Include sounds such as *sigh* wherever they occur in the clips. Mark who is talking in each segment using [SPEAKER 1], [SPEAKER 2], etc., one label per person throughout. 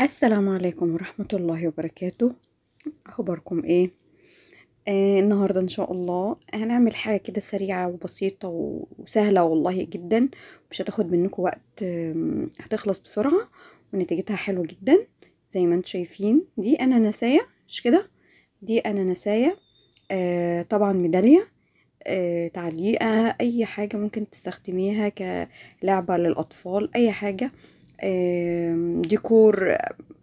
[SPEAKER 1] السلام عليكم ورحمة الله وبركاته أخباركم إيه؟ إيه؟ النهاردة إن شاء الله هنعمل حاجة كده سريعة وبسيطة وسهلة والله جدا مش هتاخد منكم وقت هتخلص بسرعة ونتيجتها حلوة جدا زي ما انتم شايفين دي نسايا مش كده دي نسايا آه طبعا ميدالية آه تعليقة أي حاجة ممكن تستخدميها كلعبة للأطفال أي حاجة ديكور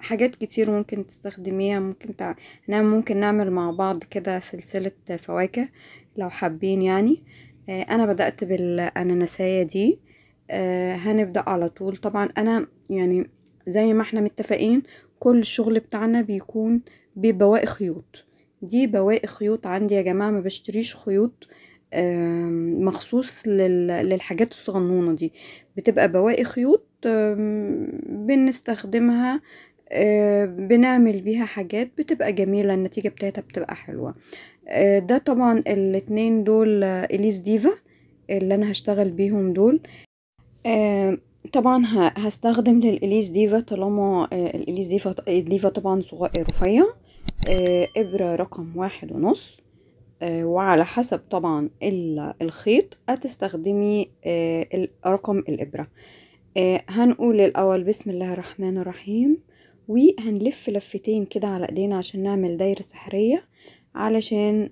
[SPEAKER 1] حاجات كتير ممكن تستخدميها ممكن تع... ممكن نعمل مع بعض كده سلسلة فواكه لو حابين يعني آه، انا بدأت بالاناناسية دي آه، هنبدأ على طول طبعا انا يعني زي ما احنا متفقين كل الشغل بتاعنا بيكون ببواقي خيوط دي بواقي خيوط عندي يا جماعة ما بشتريش خيوط آه مخصوص للحاجات الصغنونة دي بتبقى بواقي خيوط بنستخدمها آه، بنعمل بيها حاجات بتبقى جميلة النتيجة بتاعتها بتبقى حلوة آه، ده طبعا الاتنين دول اليس ديفا اللي انا هشتغل بيهم دول آه، طبعا هستخدم للاليس ديفا طالما الاليس ديفا طبعا صغير رفيع ابرة رقم واحد ونص آه، وعلى حسب طبعا الخيط هتستخدمي آه، رقم الإبرة آه، هنقول الأول بسم الله الرحمن الرحيم وهنلف لفتين كده على ايدينا عشان نعمل دايرة سحرية علشان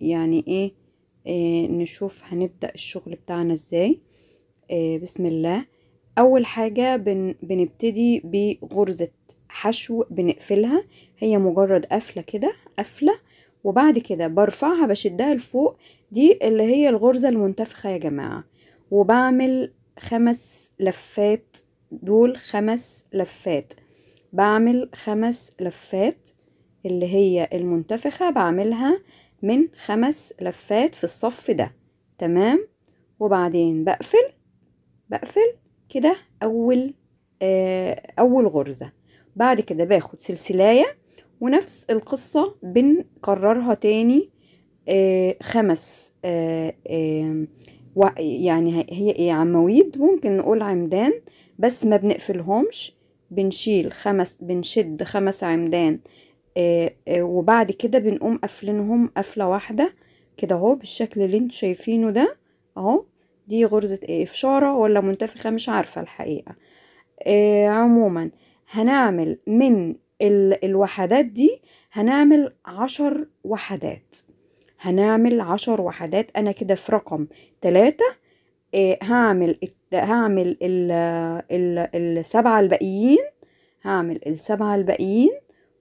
[SPEAKER 1] يعني ايه نشوف هنبدأ الشغل بتاعنا ازاي بسم الله اول حاجة بنبتدي بغرزة حشو بنقفلها هي مجرد قفلة كده قفلة وبعد كده برفعها بشدها لفوق دي اللي هي الغرزة المنتفخة يا جماعة وبعمل خمس لفات دول خمس لفات بعمل خمس لفات اللي هي المنتفخة بعملها من خمس لفات في الصف ده تمام وبعدين بقفل بقفل كده أول آه أول غرزة بعد كده باخد سلسلاية ونفس القصة بنكررها تاني آه، خمس آه، آه، يعني هي ايه عمويد ممكن نقول عمدان بس ما بنقفلهمش بنشيل خمس بنشد خمس عمدان وبعد كده بنقوم قافلينهم قفله واحده كده اهو بالشكل اللي انتوا شايفينه ده اهو دي غرزه ايه افشاره ولا منتفخه مش عارفه الحقيقه عموما هنعمل من الوحدات دي هنعمل عشر وحدات هنعمل عشر وحدات انا كده في رقم تلاتة آه، هعمل هعمل ال ال السبعة الباقيين هعمل السبعة الباقيين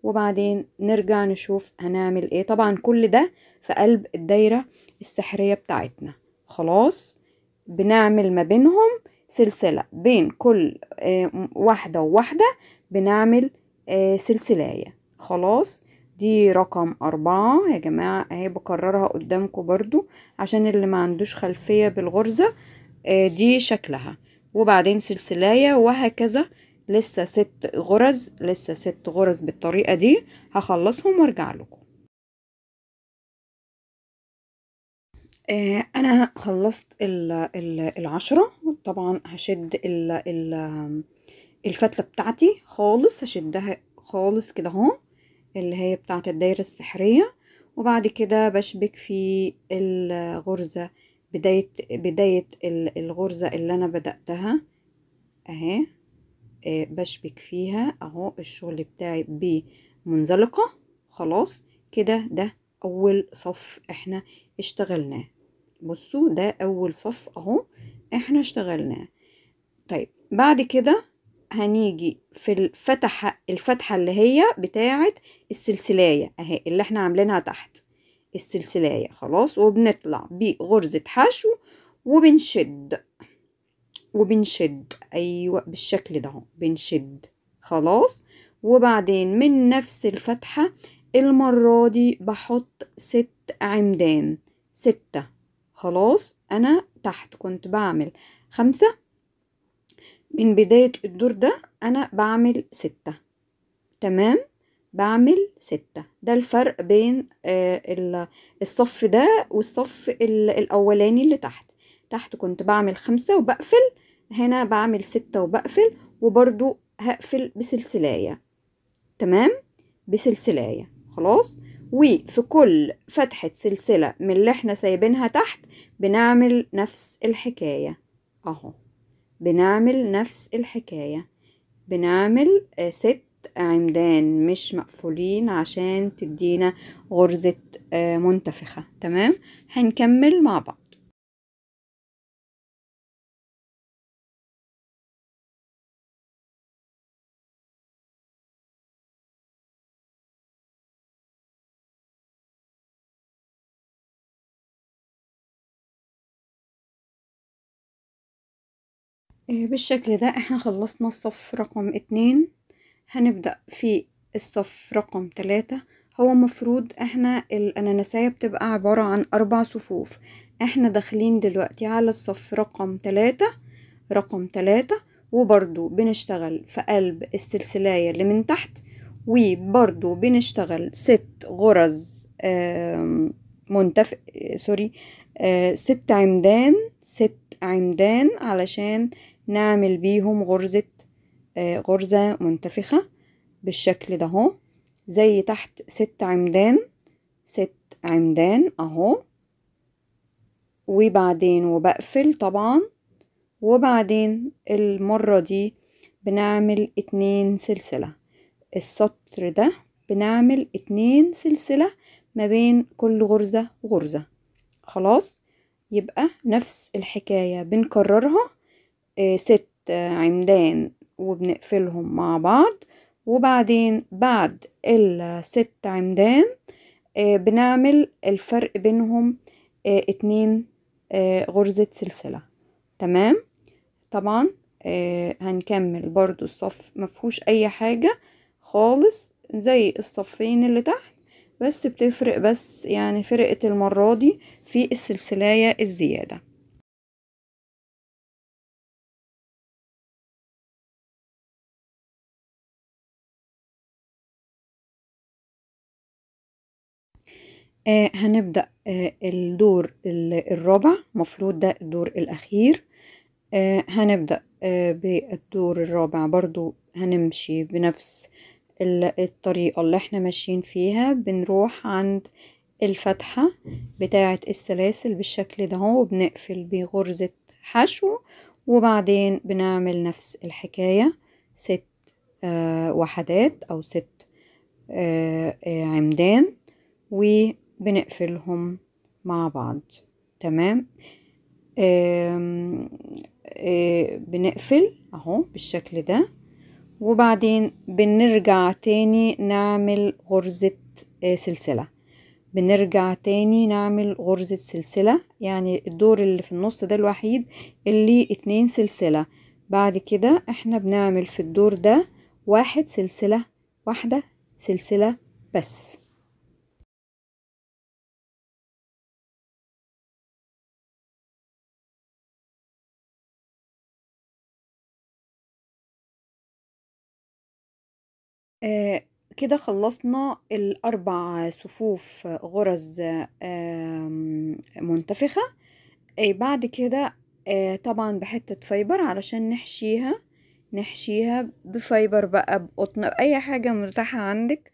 [SPEAKER 1] وبعدين نرجع نشوف هنعمل ايه طبعا كل ده في قلب الدايرة السحرية بتاعتنا خلاص بنعمل ما بينهم سلسلة بين كل آه، واحدة وواحدة بنعمل آه، سلسلية خلاص دي رقم أربعة يا جماعة اهي بكررها قدامكم برضو عشان اللي ما عندوش خلفية بالغرزة آه، دي شكلها وبعدين سلسلية وهكذا لسه ست غرز لسه ست غرز بالطريقة دي هخلصهم وارجع لكم آه، انا خلصت العشرة طبعا هشد الفتله بتاعتي خالص هشدها خالص كده اهو اللي هي بتاعه الدايره السحريه وبعد كده بشبك في الغرزه بدايه بدايه الغرزه اللي انا بداتها اهي آه، بشبك فيها اهو الشغل بتاعي بمنزلقه خلاص كده ده اول صف احنا اشتغلناه بصوا ده اول صف اهو احنا اشتغلناه طيب بعد كده هنيجي في الفتحة الفتحة اللي هي بتاعة السلسلاية اهي اللي احنا عاملينها تحت السلسلاية خلاص وبنطلع بغرزة حشو وبنشد وبنشد ايوه بالشكل ده بنشد خلاص وبعدين من نفس الفتحة المرة دي بحط ست عمدان ستة خلاص انا تحت كنت بعمل خمسة من بداية الدور ده أنا بعمل ستة تمام؟ بعمل ستة ده الفرق بين آه، الصف ده والصف الأولاني اللي تحت تحت كنت بعمل خمسة وبقفل هنا بعمل ستة وبقفل وبرضو هقفل بسلسلاية تمام؟ بسلسلاية خلاص؟ وفي كل فتحة سلسلة من اللي احنا سايبينها تحت بنعمل نفس الحكاية اهو بنعمل نفس الحكاية بنعمل آه، ست عمدان مش مقفولين عشان تدينا غرزة آه، منتفخة تمام هنكمل مع بعض آه، بالشكل ده احنا خلصنا الصف رقم اتنين هنبدأ في الصف رقم تلاتة هو مفروض احنا الاناناسية بتبقى عبارة عن اربع صفوف احنا داخلين دلوقتي على الصف رقم تلاتة رقم تلاتة وبرضو بنشتغل في قلب السلسلاية اللي من تحت وبرضو بنشتغل ست غرز منتف آه، سوري آه، ست عمدان ست عمدان علشان نعمل بيهم غرزة آه، غرزة منتفخة بالشكل ده اهو زي تحت ست عمدان ست عمدان اهو وبعدين وبقفل طبعا وبعدين المرة دي بنعمل اتنين سلسلة السطر ده بنعمل اتنين سلسلة ما بين كل غرزة وغرزة خلاص يبقى نفس الحكاية بنكررها ست عمدان وبنقفلهم مع بعض وبعدين بعد الست عمدان آه، بنعمل الفرق بينهم آه، اتنين آه، غرزة سلسلة تمام طبعا هنكمل برضو الصف مفهوش اي حاجة خالص زي الصفين اللي تحت بس بتفرق بس يعني فرقت المرة دي في السلسلاية الزيادة آه، هنبدأ آه، الدور الرابع، مفروض ده الدور الأخير، آه، هنبدأ بالدور الرابع برضو هنمشي بنفس الطريقة اللي إحنا ماشيين فيها، بنروح عند الفتحة بتاعة السلاسل بالشكل ده أهو، وبنقفل بغرزة حشو، وبعدين بنعمل نفس الحكاية ست وحدات أو ست عمدان و بنقفلهم مع بعض تمام بنقفل اهو بالشكل ده وبعدين بنرجع تاني نعمل غرزة سلسلة بنرجع تاني نعمل غرزة سلسلة يعني الدور اللي في النص ده الوحيد اللي اتنين سلسلة بعد كده احنا بنعمل في الدور ده واحد سلسلة واحدة سلسلة بس آه، كده خلصنا الأربع صفوف غُرز آمم منتفخة، آه، بعد كده آآ آه، طبعًا بحتّة فايبر علشان نحشيها، نحشيها بفايبر بقى، بقطن، أي حاجة متاحة عندِك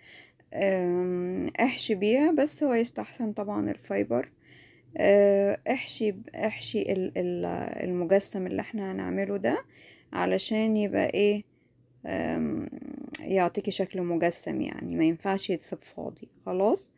[SPEAKER 1] آمم احشي بيها، بس هو يستحسن طبعًا الفايبر، آآ احشي احشي ال ال المجسّم اللي إحنا هنعمله ده علشان يبقى إيه، يعطيكي شكل مجسم يعني ما ينفعش يتصب فاضي خلاص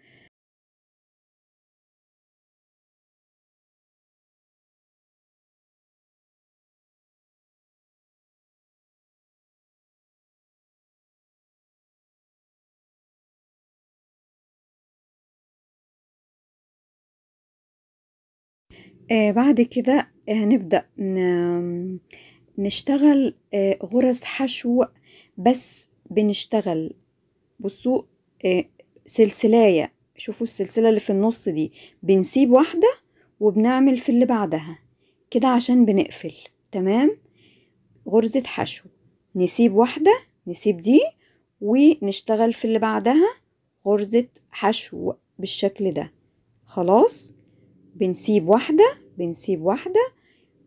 [SPEAKER 1] آه بعد كده آه، هنبدأ نشتغل آه، غرز حشو بس بنشتغل بصوا آه، سلسلاية شوفوا السلسلة اللي في النص دي بنسيب واحدة وبنعمل في اللي بعدها كده عشان بنقفل تمام غرزة حشو نسيب واحدة نسيب دي ونشتغل في اللي بعدها غرزة حشو بالشكل ده خلاص بنسيب واحدة بنسيب واحدة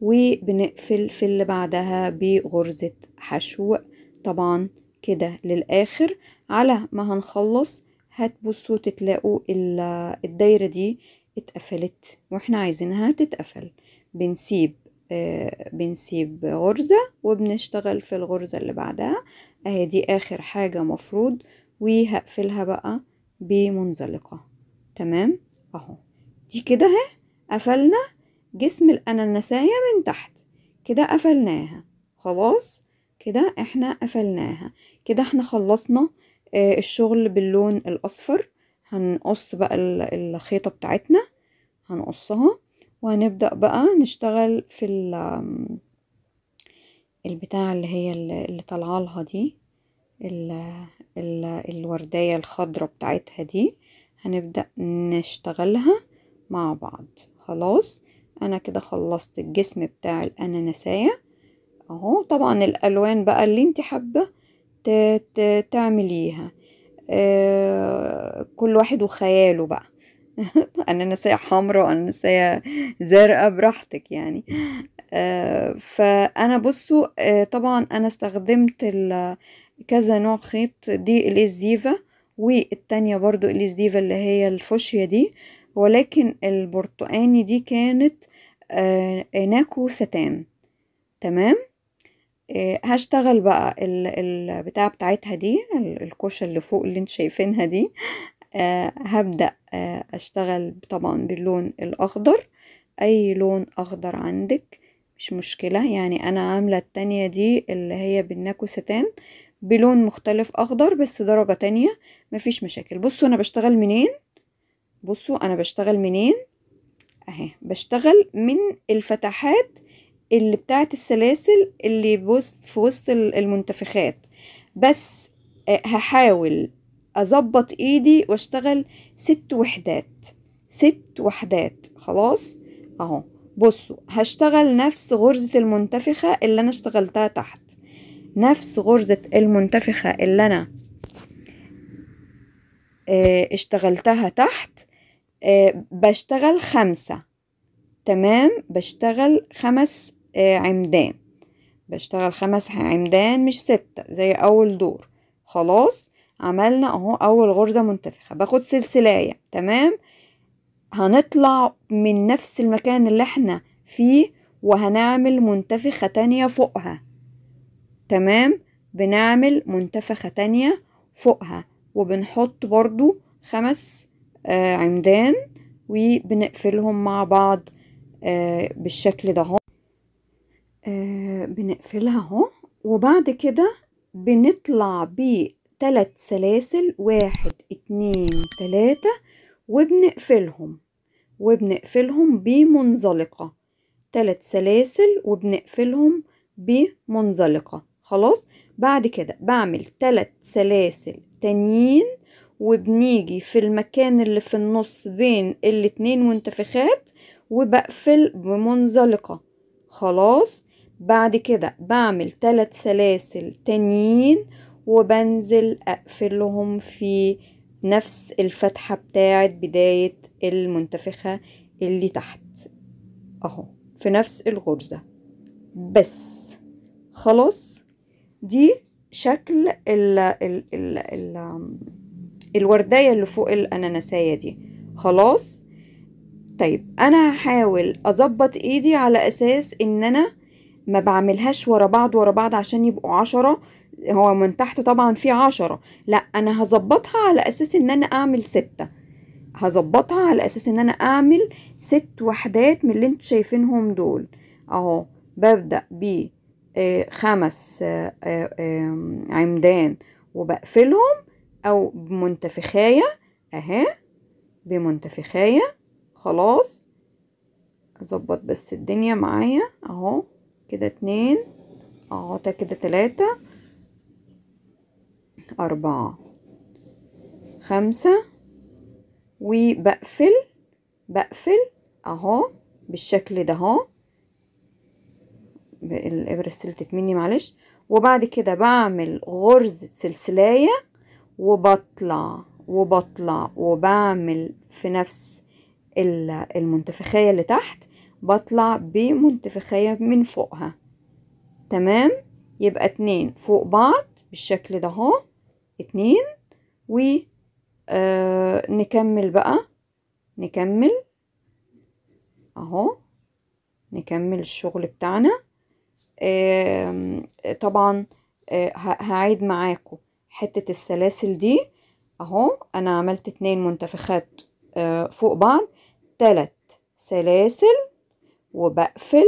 [SPEAKER 1] وبنقفل في اللي بعدها بغرزة حشو طبعا كده للآخر على ما هنخلص هتبصوا تتلاقوا الدايرة دي اتقفلت واحنا عايزينها تتقفل بنسيب آه بنسيب غرزة وبنشتغل في الغرزة اللي بعدها اهي دي اخر حاجة مفروض وهقفلها بقى بمنزلقة تمام اهو دي كده اهي قفلنا جسم الانانساية من تحت كده قفلناها خلاص كده احنا قفلناها كده احنا خلصنا آه، الشغل باللون الاصفر هنقص بقى الخيطة بتاعتنا هنقصها وهنبدأ بقى نشتغل في البتاع اللي هي اللي طالعه لها دي الوردية الخضرة بتاعتها دي هنبدأ نشتغلها مع بعض خلاص انا كده خلصت الجسم بتاع الاناناسية اهو طبعا الالوان بقى اللي انت حابة تعمليها آه كل واحد وخياله بقى *laughs* اناناسية حمراء اناناسية زرقاء براحتك يعني آه فانا بصوا آه طبعا انا استخدمت كذا نوع خيط دي الازديفا والتانية برضو الازديفا اللي هي الفوشيا دي ولكن البرتقاني دي كانت آه ناكو ستان تمام آه، هشتغل بقى ال- البتاعة بتاعتها دي الكوشة اللي فوق اللي انت شايفينها دي آه، هبدأ آه، أشتغل طبعا باللون الأخضر أي لون أخضر عندك مش مشكلة يعني أنا عاملة التانية دي اللي هي بالناكو ستان بلون مختلف أخضر بس درجة تانية مفيش مشاكل بصوا أنا بشتغل منين بصوا أنا بشتغل منين أهي بشتغل من الفتحات اللي بتاعت السلاسل اللي بوسط في وسط المنتفخات بس آه، هحاول أظبط إيدي وأشتغل ست وحدات ست وحدات خلاص أهو بصوا هشتغل نفس غرزة المنتفخة اللي أنا اشتغلتها تحت نفس غرزة المنتفخة اللي أنا آه، اشتغلتها تحت آه، بشتغل خمسة تمام بشتغل خمس آه، عمدان بشتغل خمس عمدان مش ستة زي أول دور خلاص عملنا اهو أول غرزة منتفخة باخد سلسلاية تمام هنطلع من نفس المكان اللي احنا فيه وهنعمل منتفخة تانية فوقها تمام بنعمل منتفخة تانية فوقها وبنحط برضو خمس آه، عمدان وبنقفلهم مع بعض آه، بالشكل ده آه، بنقفلها اهو وبعد كده بنطلع بثلاث سلاسل واحد اتنين تلاتة وبنقفلهم وبنقفلهم بمنزلقة تلات سلاسل وبنقفلهم بمنزلقة خلاص بعد كده بعمل تلات سلاسل تانيين وبنيجي في المكان اللي في النص بين الاتنين منتفخات وبقفل بمنزلقة خلاص بعد كده بعمل تلات سلاسل تانيين وبنزل اقفلهم في نفس الفتحة بتاعة بداية المنتفخة اللي تحت اهو في نفس الغرزة بس خلاص دي شكل ال ال ال ال الوردية اللي فوق الأناناسية دي خلاص طيب أنا هحاول أظبط إيدي على أساس إن أنا ما بعملهاش ورا بعض ورا بعض عشان يبقوا عشرة هو من تحت طبعا في عشرة لا انا هظبطها على اساس ان انا اعمل ستة هظبطها على اساس ان انا اعمل ست وحدات من اللي انتوا شايفينهم دول اهو ببدأ ب آه، خمس آه، آه، عمدان وبقفلهم او بمنتفخاية اهي بمنتفخاية خلاص اظبط بس الدنيا معايا اهو كده اتنين اعطى كده تلاتة أربعة خمسة وبقفل بقفل اهو بالشكل ده اهو الإبرة السلتت مني معلش وبعد كده بعمل غرزة سلسلاية وبطلع وبطلع وبعمل في نفس المنتفخية اللي تحت بطلع بمنتفخية من فوقها تمام يبقى اتنين فوق بعض بالشكل ده اهو اتنين ونكمل آه، بقى نكمل اهو نكمل الشغل بتاعنا آه طبعا آه هعيد معاكم حتة السلاسل دي اهو انا عملت اتنين منتفخات آه فوق بعض تلت سلاسل وبقفل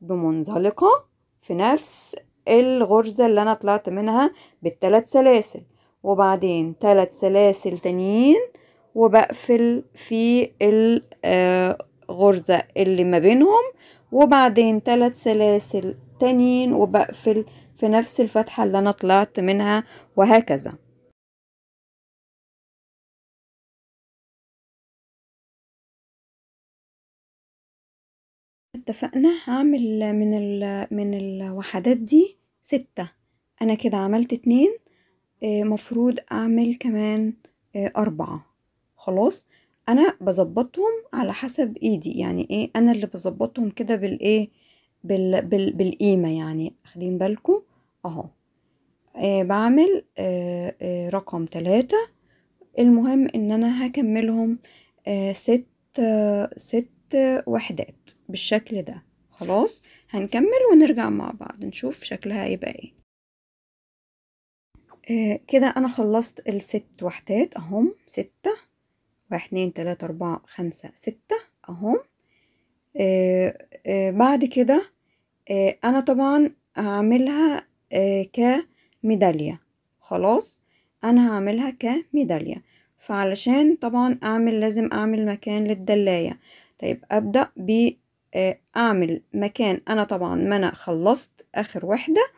[SPEAKER 1] بمنزلقة في نفس الغرزة اللي أنا طلعت منها بالتلات سلاسل وبعدين تلات سلاسل تانيين وبقفل في الغرزة آه، اللي ما بينهم وبعدين تلات سلاسل تانيين وبقفل في نفس الفتحة اللي أنا طلعت منها وهكذا اتفقنا هعمل من ال من الوحدات دي ستة أنا كده عملت اتنين آه، مفروض أعمل كمان آه، أربعة خلاص أنا بظبطهم على حسب إيدي يعني إيه أنا اللي بظبطهم كده بالإيه بال بال بالقيمة يعني أخدين بالكم أهو آه بعمل آه آه رقم تلاتة المهم إن أنا هكملهم آه، ست ست ست وحدات بالشكل ده خلاص هنكمل ونرجع مع بعض نشوف شكلها هيبقى ايه آه، كده انا خلصت الست وحدات اهم ستة واحد اتنين تلاتة اربعة خمسة ستة اهم آه، آه، بعد كده انا طبعا هعملها كميدالية خلاص انا هعملها كميدالية فعلشان طبعا اعمل لازم اعمل مكان للدلاية طيب أبدأ ب آه، أعمل مكان أنا طبعا ما أنا خلصت آخر واحدة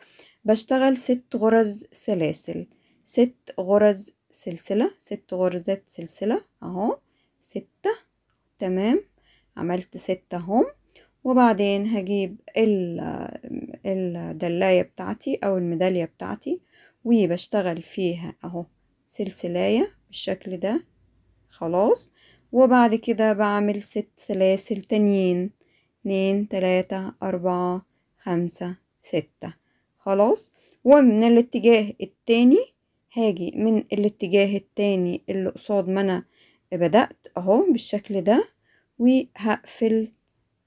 [SPEAKER 1] بشتغل ست غرز سلاسل ست غرز سلسلة ست غرزات سلسلة أهو ستة تمام عملت ستة هم وبعدين هجيب الدلاية بتاعتي أو الميدالية بتاعتي وبشتغل فيها أهو سلسلاية بالشكل ده خلاص وبعد كده بعمل ست سلاسل تانيين اتنين تلاتة أربعة خمسة ستة خلاص ومن الاتجاه التاني هاجي من الاتجاه التاني اللي قصاد ما انا بدأت اهو بالشكل ده وهقفل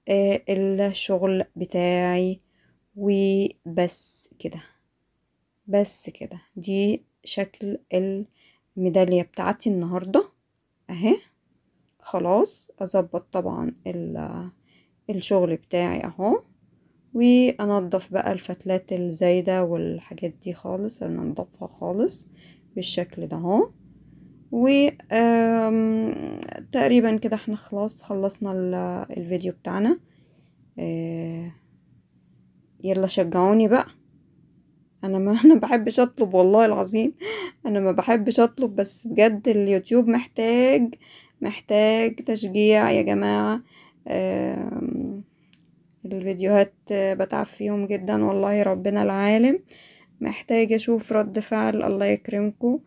[SPEAKER 1] آه الشغل بتاعي وبس كده بس كده دي شكل الميدالية بتاعتي النهاردة اهي خلاص اظبط طبعا الشغل بتاعي اهو وانضف بقى الفتلات الزايدة والحاجات دي خالص انا انضفها خالص بالشكل ده اهو و تقريبا كده احنا خلاص خلصنا الفيديو بتاعنا آه، يلا شجعوني بقى انا ما *laughs* انا بحبش اطلب والله العظيم انا ما بحبش اطلب بس بجد اليوتيوب محتاج محتاج تشجيع يا جماعة الفيديوهات بتعب فيهم جدا والله ربنا العالم محتاج اشوف رد فعل الله يكرمكم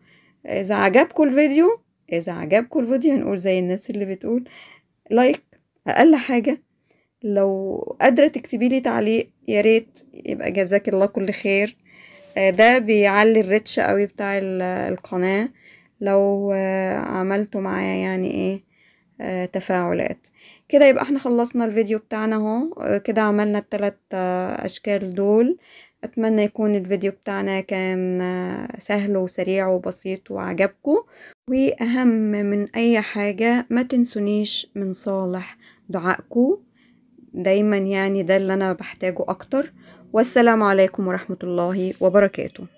[SPEAKER 1] اذا عجبكم الفيديو اذا عجبكم الفيديو نقول زي الناس اللي بتقول لايك اقل حاجة لو قادرة تكتبي لي تعليق يا ريت يبقى جزاك الله كل خير آه، ده بيعلي الريتش قوي بتاع القناة لو آه، عملتوا معايا يعني ايه آه، تفاعلات كده يبقى احنا خلصنا الفيديو بتاعنا اهو آه، كده عملنا التلات اشكال دول اتمنى يكون الفيديو بتاعنا كان سهل وسريع وبسيط وعجبكم واهم من اي حاجة ما تنسونيش من صالح دعائكم دايما يعني ده اللي انا بحتاجه اكتر والسلام عليكم ورحمة الله وبركاته